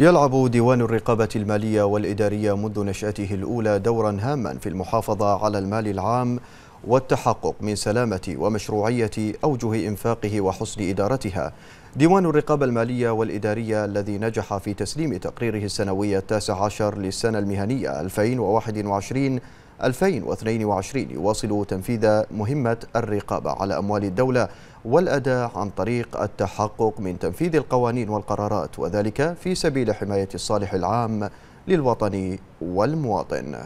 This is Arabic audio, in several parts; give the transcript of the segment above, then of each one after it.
يلعب ديوان الرقابة المالية والإدارية منذ نشأته الأولى دورا هاما في المحافظة على المال العام والتحقق من سلامة ومشروعية أوجه إنفاقه وحسن إدارتها ديوان الرقابة المالية والإدارية الذي نجح في تسليم تقريره السنوي التاسع عشر للسنة المهنية 2021 2022 يواصل تنفيذ مهمة الرقابة على أموال الدولة والأداء عن طريق التحقق من تنفيذ القوانين والقرارات وذلك في سبيل حماية الصالح العام للوطن والمواطن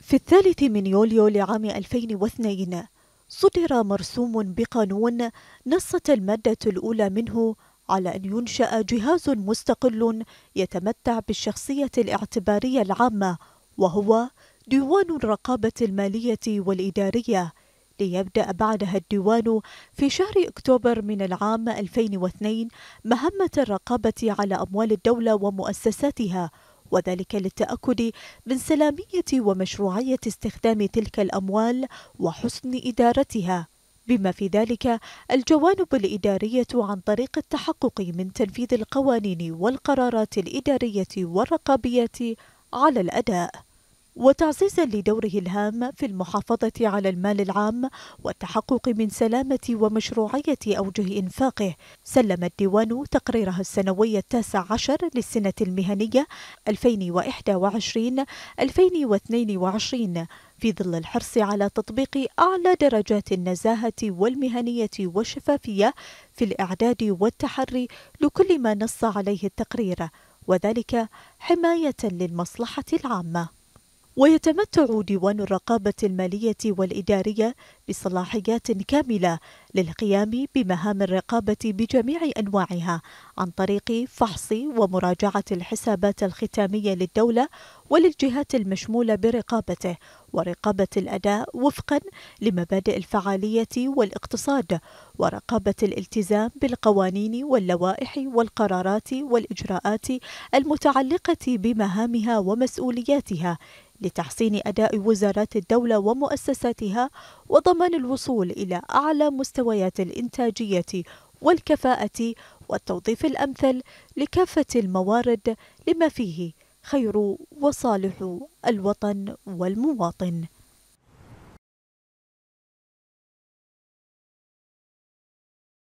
في الثالث من يوليو لعام 2002 صدر مرسوم بقانون نصت المادة الأولى منه على أن ينشأ جهاز مستقل يتمتع بالشخصية الاعتبارية العامة وهو ديوان الرقابة المالية والإدارية ليبدأ بعدها الديوان في شهر أكتوبر من العام 2002 مهمة الرقابة على أموال الدولة ومؤسساتها وذلك للتأكد من سلامية ومشروعية استخدام تلك الأموال وحسن إدارتها بما في ذلك الجوانب الإدارية عن طريق التحقق من تنفيذ القوانين والقرارات الإدارية والرقابية على الأداء وتعزيزا لدوره الهام في المحافظة على المال العام والتحقق من سلامة ومشروعية أوجه إنفاقه سلم الديوان تقريرها السنوي التاسع عشر للسنة المهنية 2021-2022 في ظل الحرص على تطبيق أعلى درجات النزاهة والمهنية والشفافية في الإعداد والتحري لكل ما نص عليه التقرير وذلك حماية للمصلحة العامة ويتمتع ديوان الرقابة المالية والإدارية بصلاحيات كاملة للقيام بمهام الرقابة بجميع أنواعها عن طريق فحص ومراجعة الحسابات الختامية للدولة وللجهات المشمولة برقابته ورقابة الأداء وفقا لمبادئ الفعالية والاقتصاد ورقابة الالتزام بالقوانين واللوائح والقرارات والإجراءات المتعلقة بمهامها ومسؤولياتها لتحسين أداء وزارات الدولة ومؤسساتها وضمان الوصول إلى أعلى مستويات الإنتاجية والكفاءة والتوظيف الأمثل لكافة الموارد لما فيه خير وصالح الوطن والمواطن